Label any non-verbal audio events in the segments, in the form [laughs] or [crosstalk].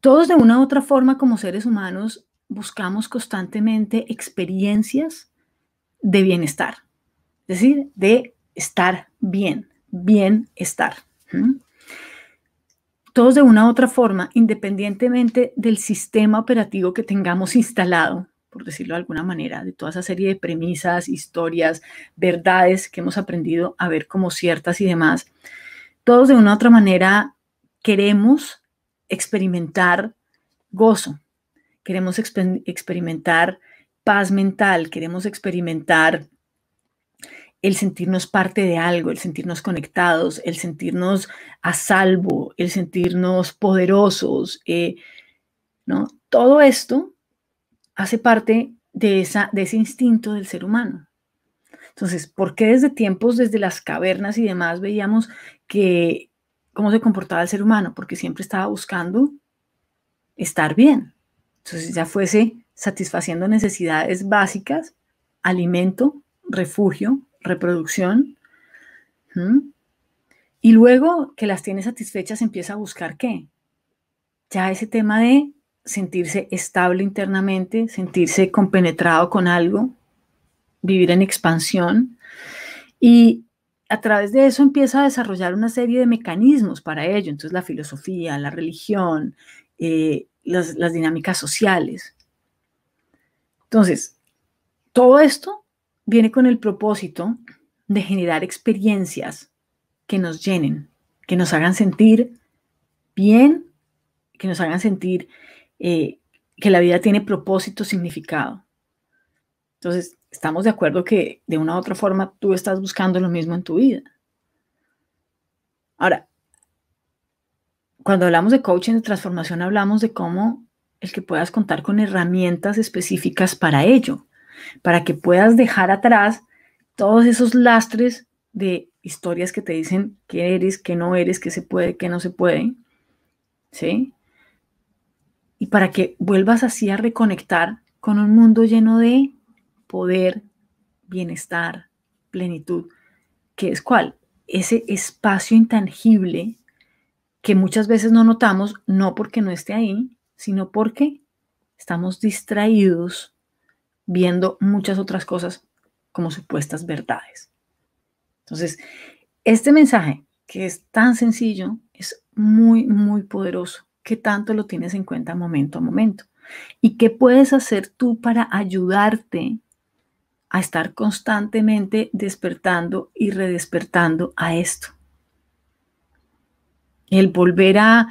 todos de una u otra forma como seres humanos buscamos constantemente experiencias de bienestar, es decir, de estar bien, bienestar. Todos de una u otra forma, independientemente del sistema operativo que tengamos instalado, por decirlo de alguna manera, de toda esa serie de premisas, historias, verdades que hemos aprendido a ver como ciertas y demás, todos de una u otra manera queremos experimentar gozo, queremos experimentar paz mental, queremos experimentar el sentirnos parte de algo, el sentirnos conectados, el sentirnos a salvo, el sentirnos poderosos, eh, ¿no? Todo esto hace parte de, esa, de ese instinto del ser humano. Entonces, ¿por qué desde tiempos, desde las cavernas y demás, veíamos que cómo se comportaba el ser humano, porque siempre estaba buscando estar bien. Entonces, ya fuese satisfaciendo necesidades básicas, alimento, refugio, reproducción. Y luego que las tiene satisfechas, empieza a buscar qué? Ya ese tema de sentirse estable internamente, sentirse compenetrado con algo, vivir en expansión. Y a través de eso empieza a desarrollar una serie de mecanismos para ello. Entonces, la filosofía, la religión, eh, las, dinámicas sociales. Entonces, todo esto viene con el propósito de generar experiencias que nos llenen, que nos hagan sentir bien, que nos hagan sentir eh, que la vida tiene propósito, significado. Entonces, estamos de acuerdo que de una u otra forma tú estás buscando lo mismo en tu vida. Ahora, cuando hablamos de coaching de transformación, hablamos de cómo el que puedas contar con herramientas específicas para ello, para que puedas dejar atrás todos esos lastres de historias que te dicen que eres, qué no eres, qué se puede, qué no se puede, ¿sí? Y para que vuelvas así a reconectar con un mundo lleno de poder, bienestar, plenitud, que es cuál? Ese espacio intangible que muchas veces no notamos, no porque no esté ahí, sino porque estamos distraídos viendo muchas otras cosas como supuestas verdades. Entonces, este mensaje, que es tan sencillo, es muy, muy poderoso. ¿Qué tanto lo tienes en cuenta momento a momento? ¿Y qué puedes hacer tú para ayudarte a estar constantemente despertando y redespertando a esto. El volver a,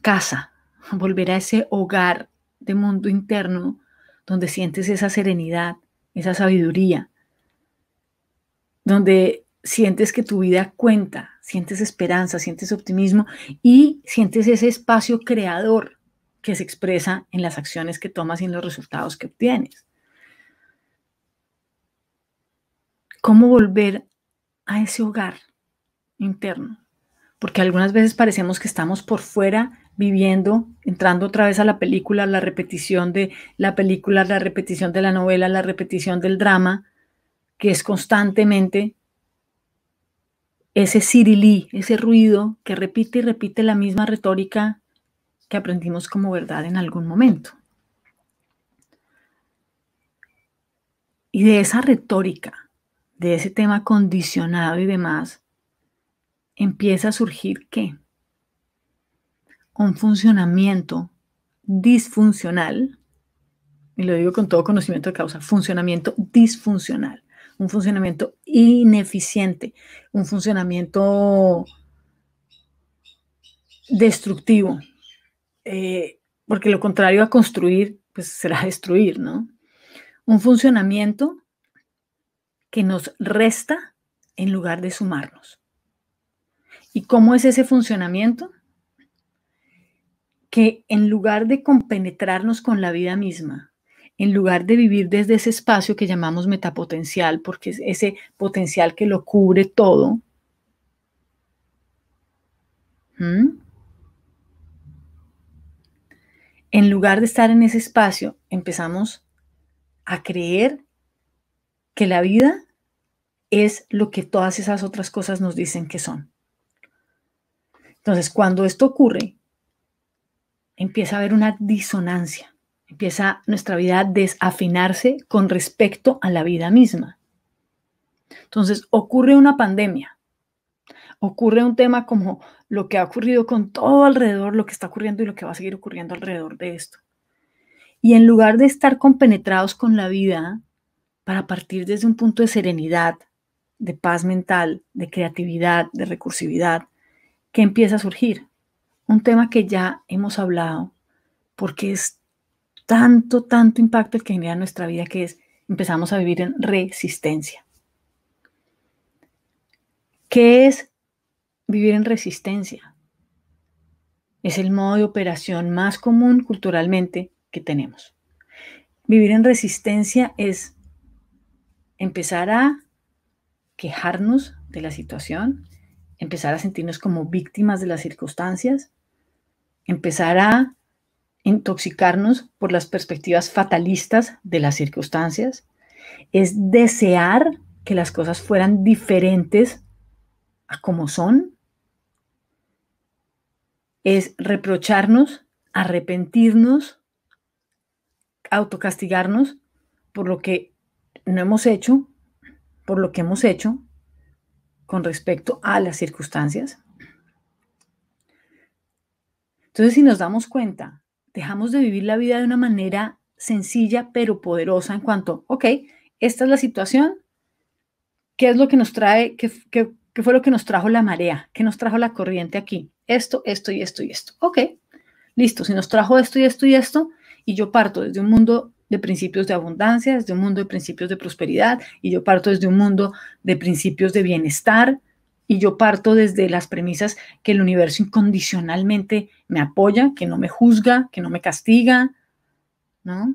casa, [laughs] volver a ese hogar de mundo interno donde sientes esa serenidad, esa sabiduría, donde sientes que tu vida cuenta, sientes esperanza, sientes optimismo y sientes ese espacio creador que se expresa en las acciones que tomas y en los resultados que obtienes. cómo volver a ese hogar interno. Porque algunas veces parecemos que estamos por fuera viviendo, entrando otra vez a la película, la repetición de la película, la repetición de la novela, la repetición del drama, que es constantemente ese sirilí, ese ruido que repite y repite la misma retórica que aprendimos como verdad en algún momento. Y de esa retórica de ese tema condicionado y demás, empieza a surgir qué? Un funcionamiento disfuncional, y lo digo con todo conocimiento de causa, funcionamiento disfuncional, un funcionamiento ineficiente, un funcionamiento destructivo, eh, porque lo contrario a construir, pues será destruir, ¿no? Un funcionamiento que nos resta en lugar de sumarnos. ¿Y cómo es ese funcionamiento? Que en lugar de compenetrarnos con la vida misma, en lugar de vivir desde ese espacio que llamamos metapotencial, porque es ese potencial que lo cubre todo, en lugar de estar en ese espacio, empezamos a creer que la vida es lo que todas esas otras cosas nos dicen que son. Entonces, cuando esto ocurre, empieza a haber una disonancia, empieza nuestra vida a desafinarse con respecto a la vida misma. Entonces, ocurre una pandemia, ocurre un tema como lo que ha ocurrido con todo alrededor, lo que está ocurriendo y lo que va a seguir ocurriendo alrededor de esto. Y en lugar de estar compenetrados con la vida, para partir desde un punto de serenidad, de paz mental, de creatividad, de recursividad, que empieza a surgir. Un tema que ya hemos hablado, porque es tanto, tanto impacto el que genera en nuestra vida, que es empezamos a vivir en resistencia. ¿Qué es vivir en resistencia? Es el modo de operación más común culturalmente que tenemos. Vivir en resistencia es empezar a quejarnos de la situación, empezar a sentirnos como víctimas de las circunstancias, empezar a intoxicarnos por las perspectivas fatalistas de las circunstancias, es desear que las cosas fueran diferentes a como son, es reprocharnos, arrepentirnos, autocastigarnos por lo que no hemos hecho por lo que hemos hecho con respecto a las circunstancias. Entonces, si nos damos cuenta, dejamos de vivir la vida de una manera sencilla pero poderosa en cuanto, ok, esta es la situación, ¿qué es lo que nos trae, qué, fue lo que nos trajo la marea, qué nos trajo la corriente aquí? Esto, esto y esto y esto. Ok, listo, si nos trajo esto y esto y esto, y yo parto desde un mundo de principios de abundancia, desde un mundo de principios de prosperidad y yo parto desde un mundo de principios de bienestar y yo parto desde las premisas que el universo incondicionalmente me apoya, que no me juzga, que no me castiga, ¿no?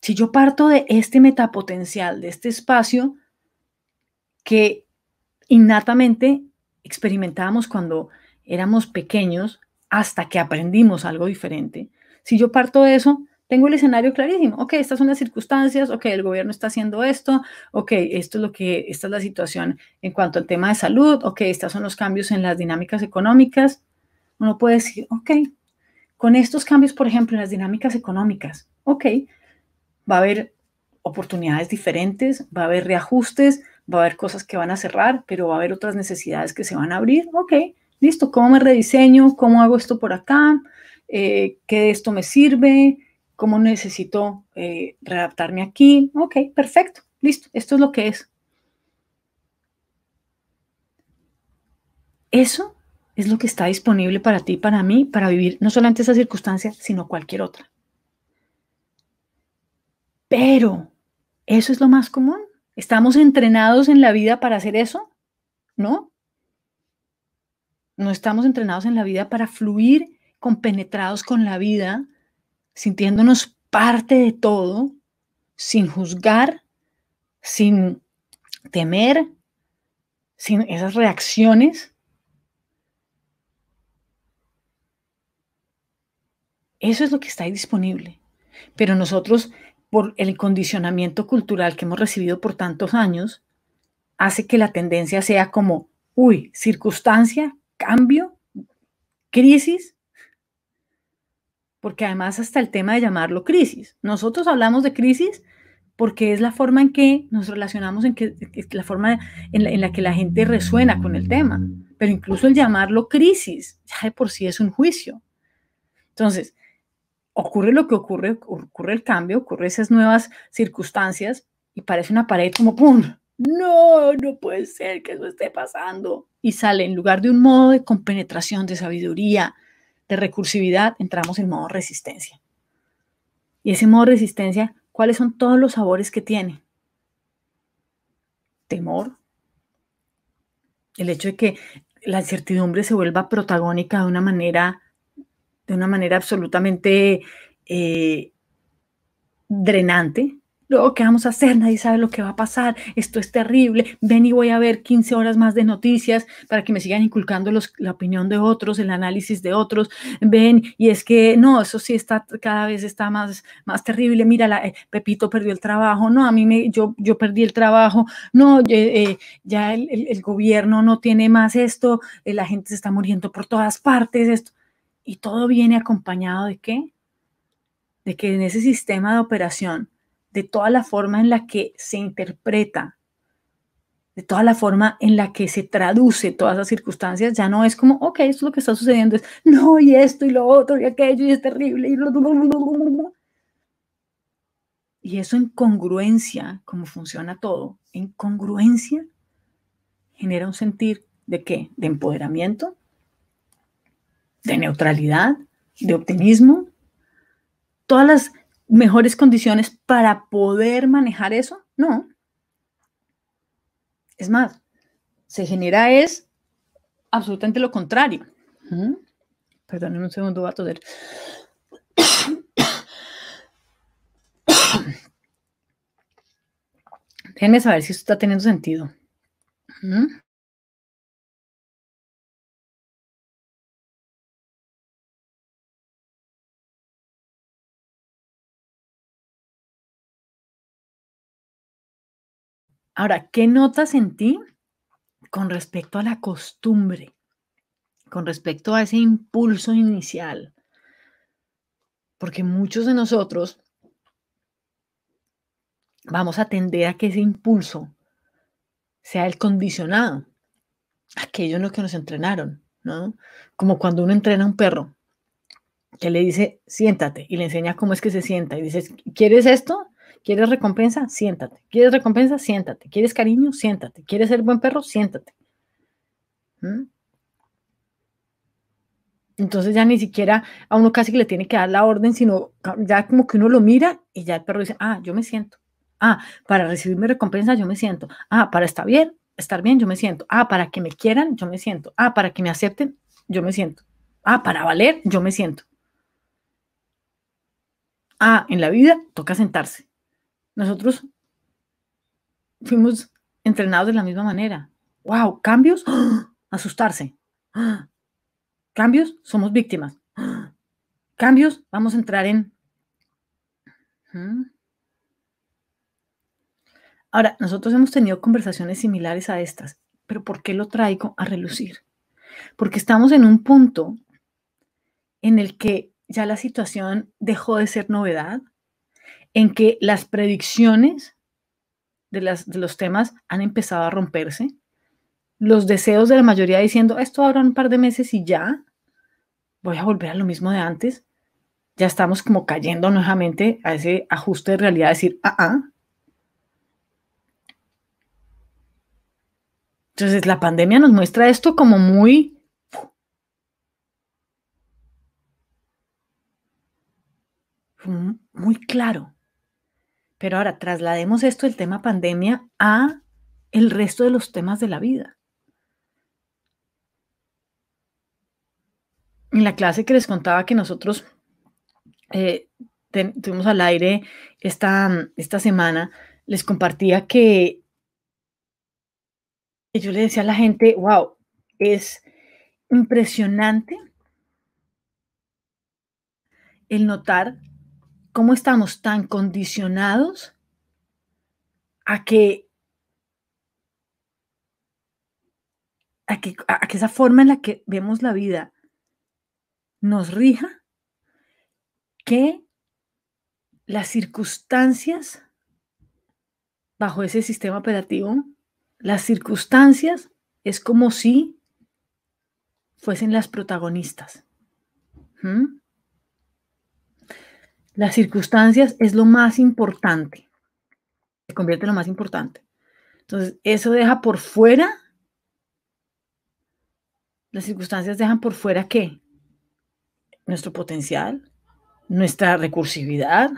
Si yo parto de este metapotencial, de este espacio que innatamente experimentábamos cuando éramos pequeños hasta que aprendimos algo diferente, si yo parto de eso, tengo el escenario clarísimo. Ok, estas son las circunstancias. Ok, el gobierno está haciendo esto. Ok, esto es lo que, esta es la situación en cuanto al tema de salud. Ok, estas son los cambios en las dinámicas económicas. Uno puede decir, ok, con estos cambios, por ejemplo, en las dinámicas económicas, ok, va a haber oportunidades diferentes, va a haber reajustes, va a haber cosas que van a cerrar, pero va a haber otras necesidades que se van a abrir. Ok, listo, ¿cómo me rediseño? ¿Cómo hago esto por acá? Eh, ¿Qué de esto me sirve? cómo necesito eh, aquí. Ok, perfecto, listo, esto es lo que es. Eso es lo que está disponible para ti, para mí, para vivir no solamente esa circunstancia, sino cualquier otra. Pero, ¿eso es lo más común? ¿Estamos entrenados en la vida para hacer eso? ¿No? No estamos entrenados en la vida para fluir compenetrados con la vida, sintiéndonos parte de todo, sin juzgar, sin temer, sin esas reacciones. Eso es lo que está ahí disponible. Pero nosotros, por el condicionamiento cultural que hemos recibido por tantos años, hace que la tendencia sea como, uy, circunstancia, cambio, crisis, porque además hasta el tema de llamarlo crisis. Nosotros hablamos de crisis porque es la forma en que nos relacionamos, en que la forma en la, que la gente resuena con el tema. Pero incluso el llamarlo crisis ya de por sí es un juicio. Entonces, ocurre lo que ocurre, ocurre el cambio, ocurre esas nuevas circunstancias y parece una pared como ¡pum! No, no puede ser que eso esté pasando. Y sale en lugar de un modo de compenetración, de sabiduría, de recursividad, entramos en modo resistencia. Y ese modo resistencia, ¿cuáles son todos los sabores que tiene? Temor, el hecho de que la incertidumbre se vuelva protagónica de una manera, de una manera absolutamente eh, drenante, Luego, ¿qué vamos a hacer? Nadie sabe lo que va a pasar. Esto es terrible. Ven y voy a ver 15 horas más de noticias para que me sigan inculcando la opinión de otros, el análisis de otros. Ven, y es que no, eso sí está cada vez está más, más terrible. Mira, la, eh, Pepito perdió el trabajo. No, a mí me, yo, yo perdí el trabajo. No, eh, ya el, el, gobierno no tiene más esto. Eh, la gente se está muriendo por todas partes. Esto. Y todo viene acompañado de qué? De que en ese sistema de operación de toda la forma en la que se interpreta, de toda la forma en la que se traduce todas las circunstancias, ya no es como, ok, esto es lo que está sucediendo, es, no, y esto, y lo otro, y aquello, y es terrible, y lo Y eso en congruencia, como funciona todo, en congruencia genera un sentir de qué? De empoderamiento, de neutralidad, de optimismo. Todas las mejores condiciones para poder manejar eso? No. Es más, se genera es absolutamente lo contrario. Perdónenme un segundo, va a toser. [coughs] Déjenme saber si esto está teniendo sentido. Ahora, ¿qué notas en ti con respecto a la costumbre? Con respecto a ese impulso inicial. Porque muchos de nosotros vamos a tender a que ese impulso sea el condicionado, aquello en lo que nos entrenaron, ¿no? Como cuando uno entrena a un perro, que le dice, siéntate, y le enseña cómo es que se sienta, y dices, ¿quieres esto? ¿Quieres recompensa? Siéntate. ¿Quieres recompensa? Siéntate. ¿Quieres cariño? Siéntate. ¿Quieres ser buen perro? Siéntate. ¿Mm? Entonces ya ni siquiera a uno casi que le tiene que dar la orden, sino ya como que uno lo mira y ya el perro dice, ah, yo me siento. Ah, para recibir mi recompensa yo me siento. Ah, para estar bien, estar bien yo me siento. Ah, para que me quieran yo me siento. Ah, para que me acepten yo me siento. Ah, para valer yo me siento. Ah, en la vida toca sentarse. Nosotros fuimos entrenados de la misma manera. ¡Wow! ¿Cambios? ¡ah! Asustarse. ¡Ah! ¿Cambios? Somos víctimas. ¡Ah! ¿Cambios? Vamos a entrar en... Ahora, nosotros hemos tenido conversaciones similares a estas, pero ¿por qué lo traigo a relucir? Porque estamos en un punto en el que ya la situación dejó de ser novedad en que las predicciones de, los temas han empezado a romperse, los deseos de la mayoría diciendo, esto habrá un par de meses y ya, voy a volver a lo mismo de antes, ya estamos como cayendo nuevamente a ese ajuste de realidad, decir, ah, ah. Entonces la pandemia nos muestra esto como muy... muy claro. Pero ahora traslademos esto, el tema pandemia, a el resto de los temas de la vida. En la clase que les contaba que nosotros eh, tuvimos al aire esta, esta semana, les compartía que yo le decía a la gente, wow, es impresionante el notar cómo estamos tan condicionados a que, a que, esa forma en la que vemos la vida nos rija, que las circunstancias bajo ese sistema operativo, las circunstancias es como si fuesen las protagonistas. ¿Mm? Las circunstancias es lo más importante. Se convierte en lo más importante. Entonces, eso deja por fuera. Las circunstancias dejan por fuera qué? Nuestro potencial, nuestra recursividad,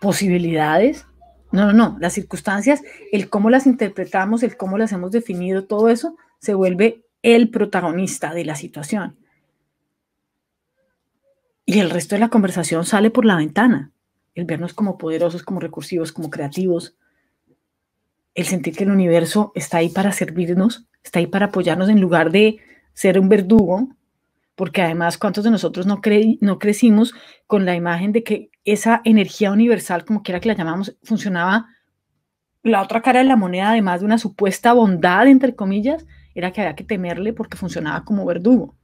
posibilidades. No, no, no. Las circunstancias, el cómo las interpretamos, el cómo las hemos definido, todo eso se vuelve el protagonista de la situación y el resto de la conversación sale por la ventana. El vernos como poderosos, como recursivos, como creativos. El sentir que el universo está ahí para servirnos, está ahí para apoyarnos en lugar de ser un verdugo, porque además cuántos de nosotros no, no crecimos con la imagen de que esa energía universal, como quiera que la llamamos, funcionaba la otra cara de la moneda, además de una supuesta bondad, entre comillas, era que había que temerle porque funcionaba como verdugo,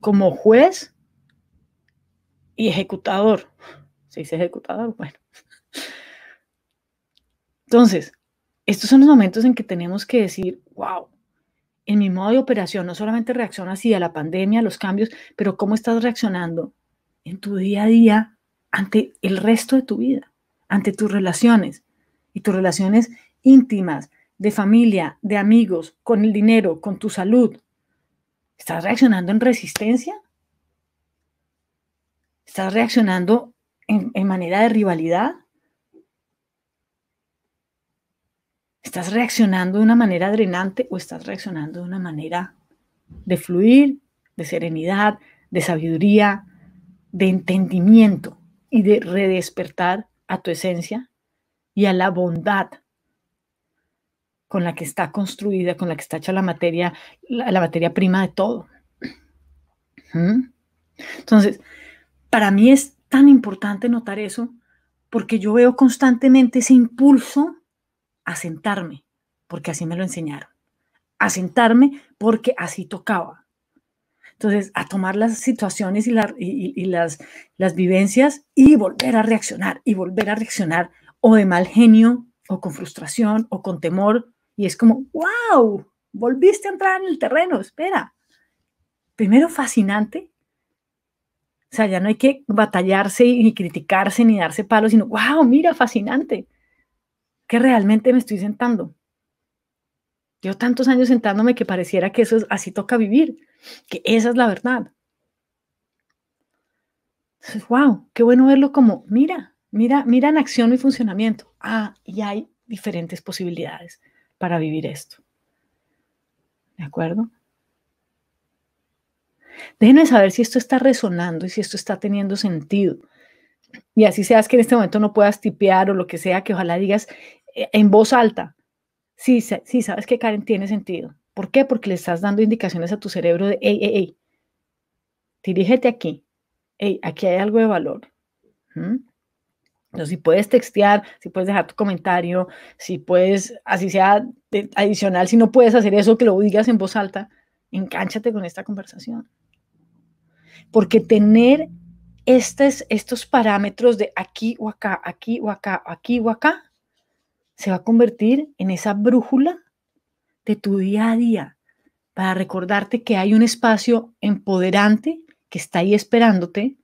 como juez y ejecutador. Se dice ejecutador, bueno. Entonces, estos son los momentos en que tenemos que decir, wow, en mi modo de operación no solamente reacciona así a la pandemia, a los cambios, pero cómo estás reaccionando en tu día a día ante el resto de tu vida, ante tus relaciones y tus relaciones íntimas, de familia, de amigos, con el dinero, con tu salud. ¿Estás reaccionando en resistencia? ¿Estás reaccionando en, manera de rivalidad? ¿Estás reaccionando de una manera drenante o estás reaccionando de una manera de fluir, de serenidad, de sabiduría, de entendimiento y de redespertar a tu esencia y a la bondad con la que está construida, con la que está hecha la materia, la, materia prima de todo. ¿Mm? Entonces, para mí es tan importante notar eso porque yo veo constantemente ese impulso a sentarme, porque así me lo enseñaron, a sentarme porque así tocaba. Entonces, a tomar las situaciones y, las, las vivencias y volver a reaccionar, y volver a reaccionar o de mal genio, o con frustración, o con temor. Y es como, wow, volviste a entrar en el terreno, espera. Primero fascinante o sea, ya no hay que batallarse y criticarse ni darse palos, sino, wow, mira, fascinante, que realmente me estoy sentando. Yo tantos años sentándome que pareciera que eso es, así toca vivir, que esa es la verdad. Entonces, wow, qué bueno verlo como, mira, mira, mira en acción mi funcionamiento. Ah, y hay diferentes posibilidades para vivir esto. ¿De acuerdo? Déjenme saber si esto está resonando y si esto está teniendo sentido. Y así seas que en este momento no puedas tipear o lo que sea, que ojalá digas eh, en voz alta. Sí, sí, sabes que Karen tiene sentido. ¿Por qué? Porque le estás dando indicaciones a tu cerebro de, hey, hey, hey, dirígete aquí. Hey, aquí hay algo de valor. ¿Mm? Entonces, si puedes textear, si puedes dejar tu comentario, si puedes, así sea eh, adicional, si no puedes hacer eso, que lo digas en voz alta, encánchate con esta conversación. Porque tener estos, estos parámetros de aquí o acá, aquí o acá, aquí o acá, se va a convertir en esa brújula de tu día a día para recordarte que hay un espacio empoderante que está ahí esperándote,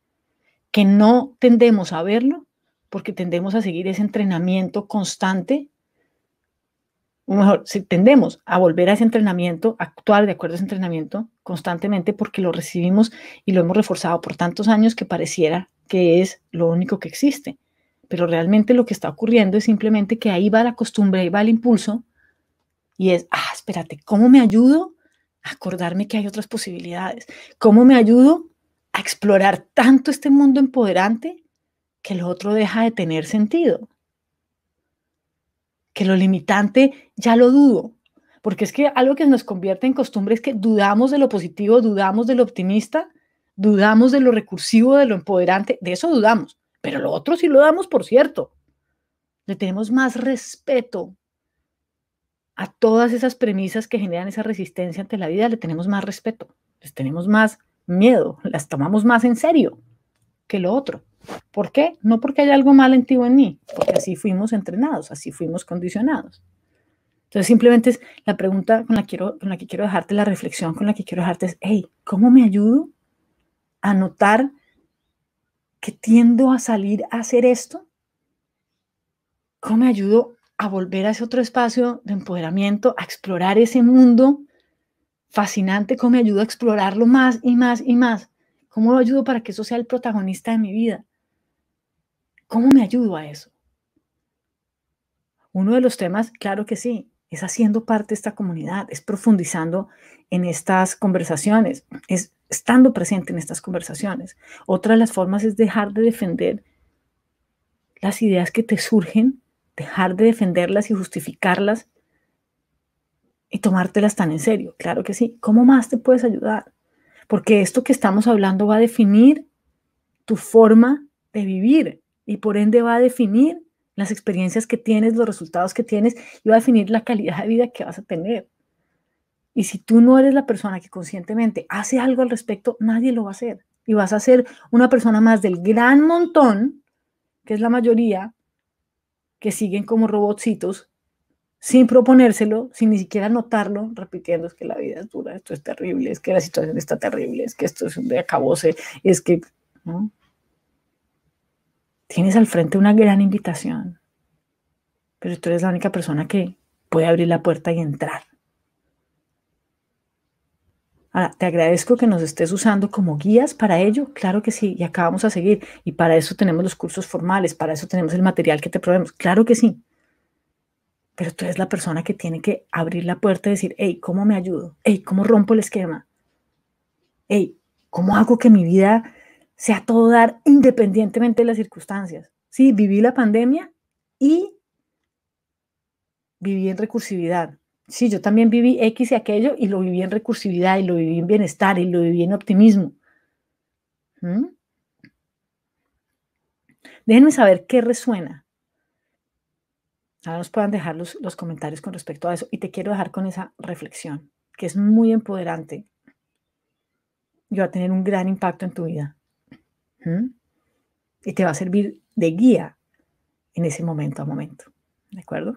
que no tendemos a verlo porque tendemos a seguir ese entrenamiento constante mejor, si tendemos a volver a ese entrenamiento, a actuar de acuerdo a ese entrenamiento constantemente porque lo recibimos y lo hemos reforzado por tantos años que pareciera que es lo único que existe. Pero realmente lo que está ocurriendo es simplemente que ahí va la costumbre, ahí va el impulso y es, ah, espérate, ¿cómo me ayudo a acordarme que hay otras posibilidades? ¿Cómo me ayudo a explorar tanto este mundo empoderante que lo otro deja de tener sentido? que lo limitante ya lo dudo, porque es que algo que nos convierte en costumbre es que dudamos de lo positivo, dudamos de lo optimista, dudamos de lo recursivo, de lo empoderante, de eso dudamos, pero lo otro sí lo damos por cierto. Le tenemos más respeto a todas esas premisas que generan esa resistencia ante la vida, le tenemos más respeto, les tenemos más miedo, las tomamos más en serio que lo otro. ¿Por qué? No porque haya algo mal en ti o en mí, porque así fuimos entrenados, así fuimos condicionados. Entonces simplemente es la pregunta con la, que quiero dejarte, la reflexión con la que quiero dejarte es, hey, ¿cómo me ayudo a notar que tiendo a salir a hacer esto? ¿Cómo me ayudo a volver a ese otro espacio de empoderamiento, a explorar ese mundo fascinante? ¿Cómo me ayudo a explorarlo más y más y más? ¿Cómo lo ayudo para que eso sea el protagonista de mi vida? ¿Cómo me ayudo a eso? Uno de los temas, claro que sí, es haciendo parte de esta comunidad, es profundizando en estas conversaciones, es estando presente en estas conversaciones. Otra de las formas es dejar de defender las ideas que te surgen, dejar de defenderlas y justificarlas y tomártelas tan en serio. Claro que sí. ¿Cómo más te puedes ayudar? Porque esto que estamos hablando va a definir tu forma de vivir y por ende va a definir las experiencias que tienes, los resultados que tienes y va a definir la calidad de vida que vas a tener. Y si tú no eres la persona que conscientemente hace algo al respecto, nadie lo va a hacer. Y vas a ser una persona más del gran montón, que es la mayoría, que siguen como robotcitos, sin proponérselo, sin ni siquiera notarlo, repitiendo, es que la vida es dura, esto es terrible, es que la situación está terrible, es que esto es un acabose, es que... Tienes al frente una gran invitación, pero tú eres la única persona que puede abrir la puerta y entrar. Ahora, te agradezco que nos estés usando como guías para ello, claro que sí, y acá vamos a seguir. Y para eso tenemos los cursos formales, para eso tenemos el material que te probemos, claro que sí. Pero tú eres la persona que tiene que abrir la puerta y decir, hey, ¿cómo me ayudo? Hey, ¿cómo rompo el esquema? Hey, ¿cómo hago que mi vida sea todo dar independientemente de las circunstancias. Sí, viví la pandemia y viví en recursividad. Sí, yo también viví X y aquello y lo viví en recursividad y lo viví en bienestar y lo viví en optimismo. ¿Mm? Déjenme saber qué resuena. Ahora nos puedan dejar los, los comentarios con respecto a eso y te quiero dejar con esa reflexión que es muy empoderante y va a tener un gran impacto en tu vida. Y te va a servir de guía en ese momento a momento. ¿De acuerdo?